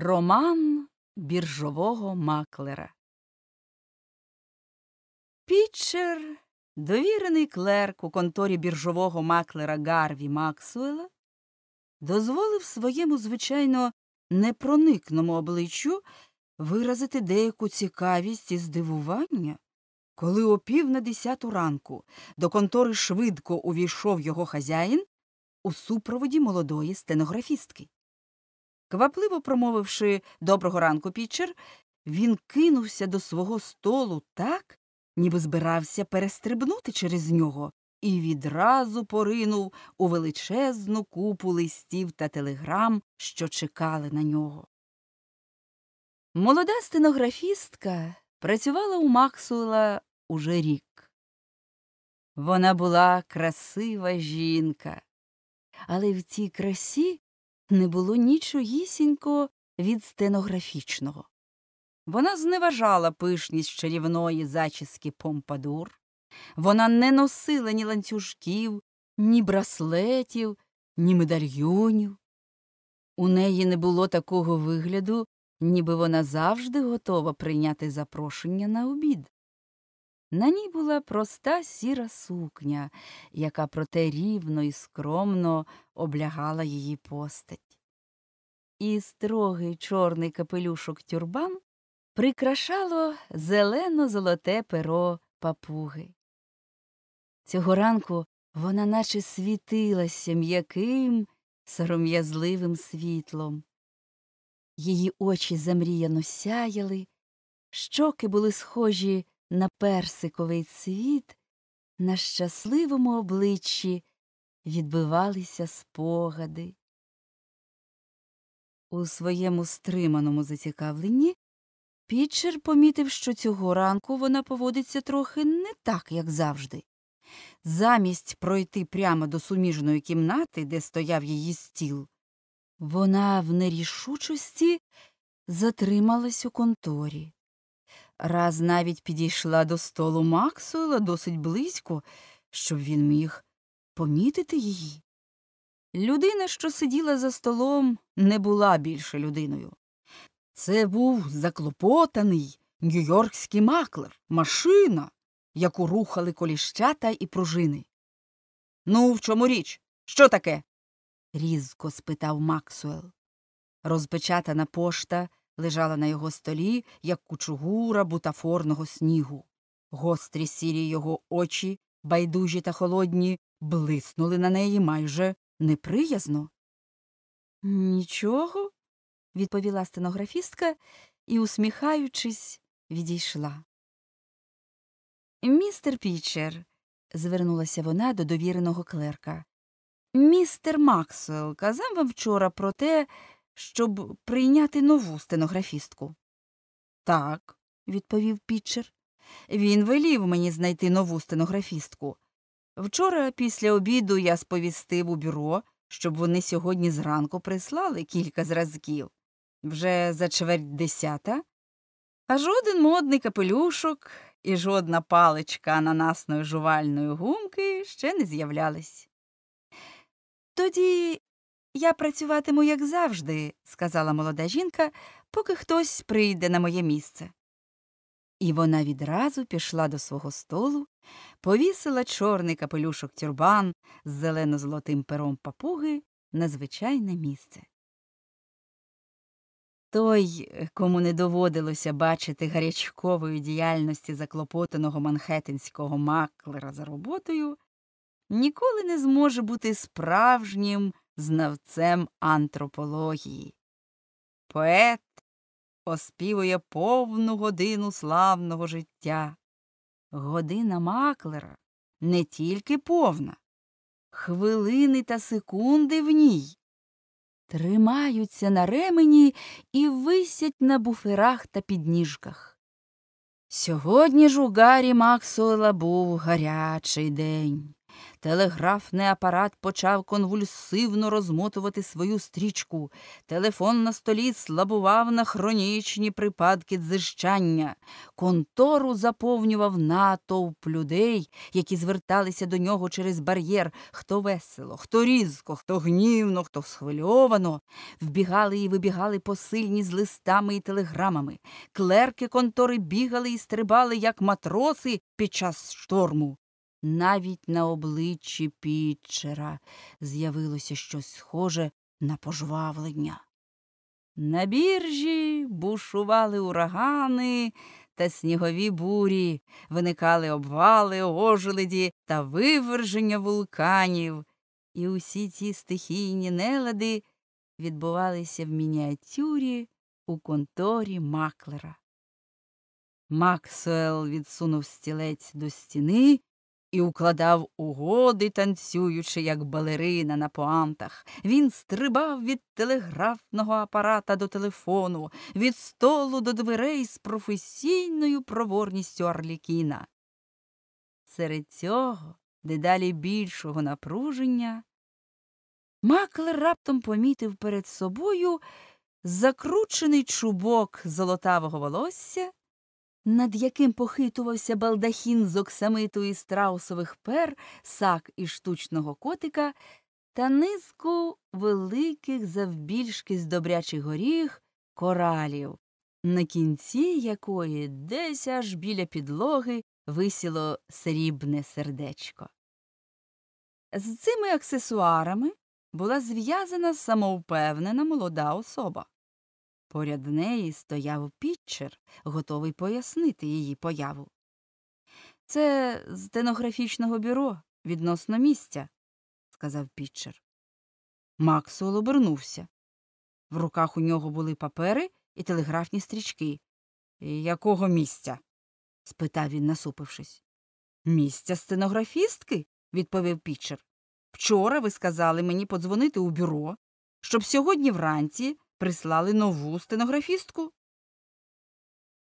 Роман біржового маклера. Пітчер, довірений клерк у конторі біржового маклера Гарві Максуела, дозволив своєму, звичайно, непроникному обличчю виразити деяку цікавість і здивування, коли о пів на десяту ранку до контори швидко увійшов його хазяїн у супроводі молодої стенографістки. Квапливо промовивши доброго ранку пічер, він кинувся до свого столу так, ніби збирався перестрибнути через нього, і відразу поринув у величезну купу листів та телеграм, що чекали на нього. Молода стенографістка працювала у максула уже рік. Вона була красива жінка, але в цій красі не було нічогісінько від стенографічного. Вона зневажала пишність чарівної зачіски помпадур, вона не носила ні ланцюжків, ні браслетів, ні медальйонів. У неї не було такого вигляду, ніби вона завжди готова прийняти запрошення на обід. На ній була проста сіра сукня, яка проте рівно і скромно облягала її постать. І строгий чорний капелюшок тюрбан прикрашало зелено золоте перо папуги. Цього ранку вона наче світилася м'яким, сором'язливим світлом. Її очі замріяно сяяли, щоки були схожі на персиковий цвіт, на щасливому обличчі відбивалися спогади. У своєму стриманому зацікавленні Пітчер помітив, що цього ранку вона поводиться трохи не так, як завжди. Замість пройти прямо до суміжної кімнати, де стояв її стіл, вона в нерішучості затрималась у конторі раз навіть підійшла до столу Максуела досить близько, щоб він міг помітити її. Людина, що сиділа за столом, не була більше людиною. Це був заклопотаний нью-йоркський маклер, машина, яку рухали коліщата і пружини. Ну, в чому річ? Що таке? різко спитав Максуел. Розпечатана пошта лежала на його столі, як кучугура бутафорного снігу. Гострі сірі його очі, байдужі та холодні, блиснули на неї майже неприязно. Нічого, відповіла стенографістка і, усміхаючись, відійшла. Містер Пічер, звернулася вона до довіреного клерка. Містер Максвелл казав вам вчора про те, щоб прийняти нову стенографістку. Так, відповів Пітчер. Він велів мені знайти нову стенографістку. Вчора, після обіду, я сповістив у бюро, щоб вони сьогодні зранку прислали кілька зразків вже за чверть десята. А жоден модний капелюшок і жодна паличка ананасної жувальної гумки ще не з'являлись. Тоді я працюватиму, як завжди, сказала молода жінка, поки хтось прийде на моє місце. І вона відразу пішла до свого столу, повісила чорний капелюшок тюрбан з зелено золотим пером папуги на звичайне місце. Той, кому не доводилося бачити гарячкової діяльності заклопотаного манхеттенського маклера за роботою, ніколи не зможе бути справжнім знавцем антропології. Поет оспівує повну годину славного життя. Година маклера не тільки повна, хвилини та секунди в ній. Тримаються на ремені і висять на буферах та підніжках. Сьогодні ж у Гарі Максуела був гарячий день. Телеграфний апарат почав конвульсивно розмотувати свою стрічку. Телефон на столі слабував на хронічні припадки дзижчання. Контору заповнював натовп людей, які зверталися до нього через бар'єр. Хто весело, хто різко, хто гнівно, хто схвильовано. Вбігали і вибігали посильні з листами і телеграмами. Клерки контори бігали і стрибали, як матроси під час шторму навіть на обличчі Пітчера з'явилося щось схоже на пожвавлення. На біржі бушували урагани та снігові бурі, виникали обвали, ожеледі та виверження вулканів, і усі ці стихійні нелади відбувалися в мініатюрі у конторі маклера. Максуел відсунув стілець до стіни і укладав угоди, танцюючи, як балерина на пуантах, Він стрибав від телеграфного апарата до телефону, від столу до дверей з професійною проворністю Арлікіна. Серед цього, дедалі більшого напруження, Маклер раптом помітив перед собою закручений чубок золотавого волосся над яким похитувався балдахін з оксамиту і страусових пер, сак і штучного котика, та низку великих завбільшки з добрячих горіх коралів, на кінці якої десь аж біля підлоги висіло срібне сердечко. З цими аксесуарами була зв'язана самовпевнена молода особа. Поряд неї стояв Пітчер, готовий пояснити її появу. Це з стенографічного бюро відносно місця, сказав Пітчер. Максул обернувся. В руках у нього були папери і телеграфні стрічки. Якого місця? спитав він, насупившись. Місця стенографістки, відповів Пітчер. Вчора ви сказали мені подзвонити у бюро, щоб сьогодні вранці прислали нову стенографістку.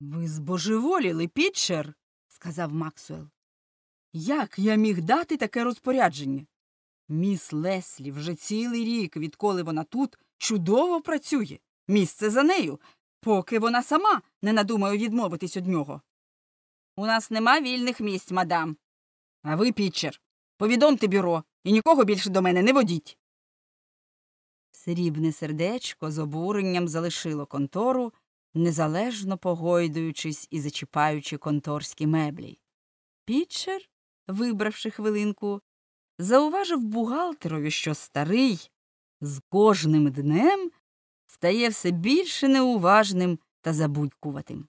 Ви збожеволіли, Пітчер, сказав Максуел. Як я міг дати таке розпорядження? Міс Леслі вже цілий рік, відколи вона тут, чудово працює. Місце за нею, поки вона сама не надумає відмовитись від нього. У нас нема вільних місць, мадам. А ви, Пітчер, повідомте бюро і нікого більше до мене не водіть. Срібне сердечко з обуренням залишило контору, незалежно погойдуючись і зачіпаючи конторські меблі. Пітчер, вибравши хвилинку, зауважив бухгалтерові, що старий з кожним днем стає все більше неуважним та забудькуватим.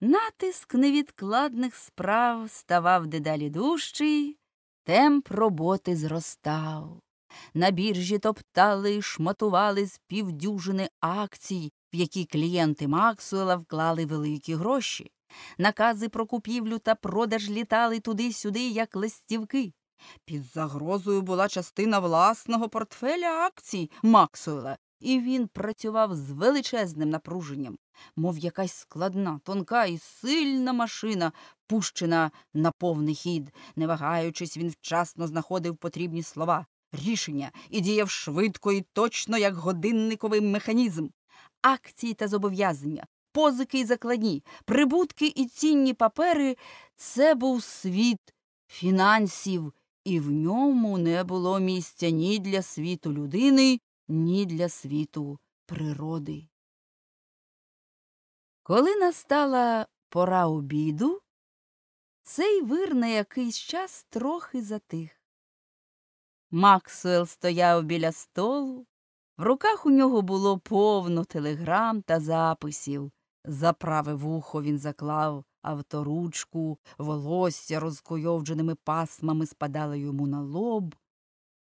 Натиск невідкладних справ ставав дедалі дужчий, темп роботи зростав. На біржі топтали і шматували з півдюжини акцій, в які клієнти Максуела вклали великі гроші. Накази про купівлю та продаж літали туди-сюди, як листівки. Під загрозою була частина власного портфеля акцій Максуела, і він працював з величезним напруженням, мов якась складна, тонка і сильна машина, пущена на повний хід. Не вагаючись, він вчасно знаходив потрібні слова, рішення і діяв швидко і точно як годинниковий механізм. Акції та зобов'язання, позики і закладні, прибутки і цінні папери це був світ фінансів, і в ньому не було місця ні для світу людини, ні для світу природи. Коли настала пора обіду, цей вир на якийсь час трохи затих. Максвелл стояв біля столу. В руках у нього було повно телеграм та записів. Заправи вухо він заклав авторучку, волосся розкойовдженими пасмами спадало йому на лоб.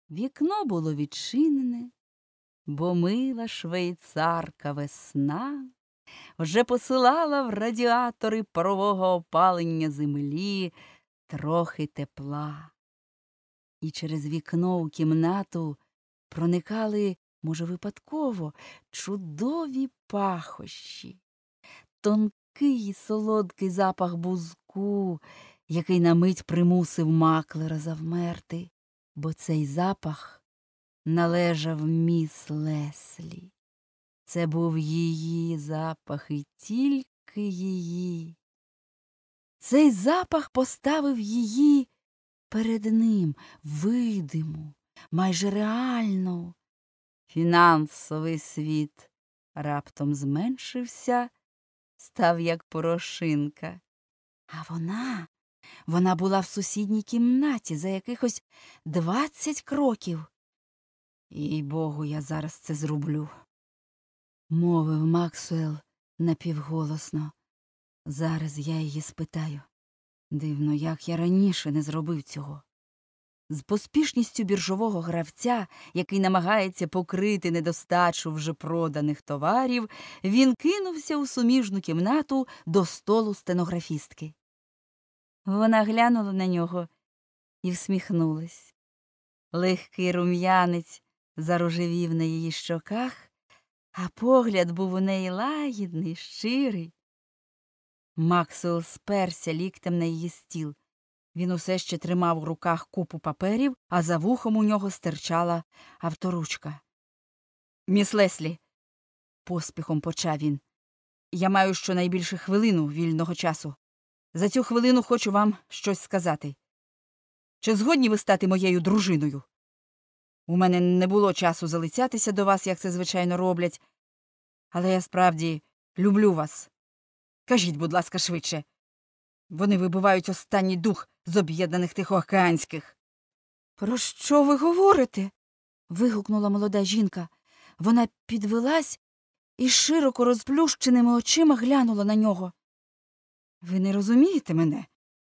Вікно було відчинене, бо мила швейцарка весна вже посилала в радіатори парового опалення землі трохи тепла і через вікно у кімнату проникали, може, випадково, чудові пахощі, тонкий і солодкий запах бузку, який на мить примусив маклера завмерти, бо цей запах належав міс Леслі. Це був її запах і тільки її. Цей запах поставив її перед ним видиму, майже реально Фінансовий світ раптом зменшився, став як порошинка. А вона, вона була в сусідній кімнаті за якихось двадцять кроків. І богу, я зараз це зроблю, мовив Максуел напівголосно. Зараз я її спитаю. Дивно, як я раніше не зробив цього. З поспішністю біржового гравця, який намагається покрити недостачу вже проданих товарів, він кинувся у суміжну кімнату до столу стенографістки. Вона глянула на нього і всміхнулась. Легкий рум'янець зарожевів на її щоках, а погляд був у неї лагідний, щирий. Максвелл сперся ліктем на її стіл. Він усе ще тримав у руках купу паперів, а за вухом у нього стирчала авторучка. Міс Леслі, поспіхом почав він. Я маю щонайбільше хвилину вільного часу. За цю хвилину хочу вам щось сказати. Чи згодні ви стати моєю дружиною? У мене не було часу залицятися до вас, як це звичайно роблять, але я справді люблю вас. Кажіть, будь ласка, швидше. Вони вибивають останній дух з об'єднаних тихоокеанських. Про що ви говорите? вигукнула молода жінка. Вона підвелась і широко розплющеними очима глянула на нього. Ви не розумієте мене?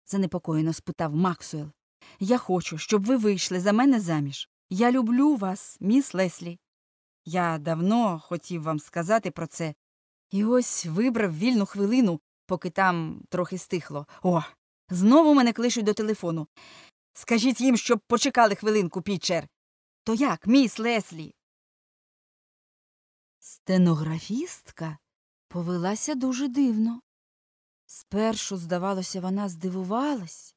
занепокоєно спитав Максуел. Я хочу, щоб ви вийшли за мене заміж. Я люблю вас, міс Леслі. Я давно хотів вам сказати про це, і ось вибрав вільну хвилину, поки там трохи стихло. О, знову мене кличуть до телефону. Скажіть їм, щоб почекали хвилинку, Пітчер. То як, міс Леслі? Стенографістка повелася дуже дивно. Спершу, здавалося, вона здивувалась.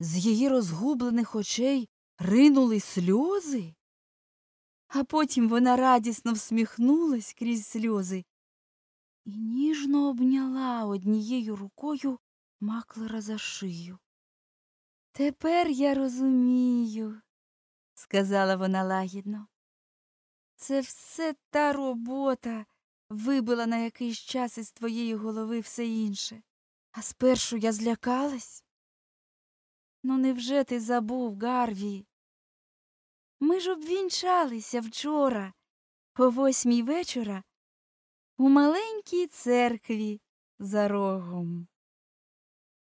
З її розгублених очей ринули сльози, а потім вона радісно всміхнулась крізь сльози і ніжно обняла однією рукою маклера за шию. Тепер я розумію, сказала вона лагідно. Це все та робота вибила на якийсь час із твоєї голови все інше, а спершу я злякалась. Ну, невже ти забув, Гарві? Ми ж обвінчалися вчора, о восьмій вечора у маленькій церкві за рогом.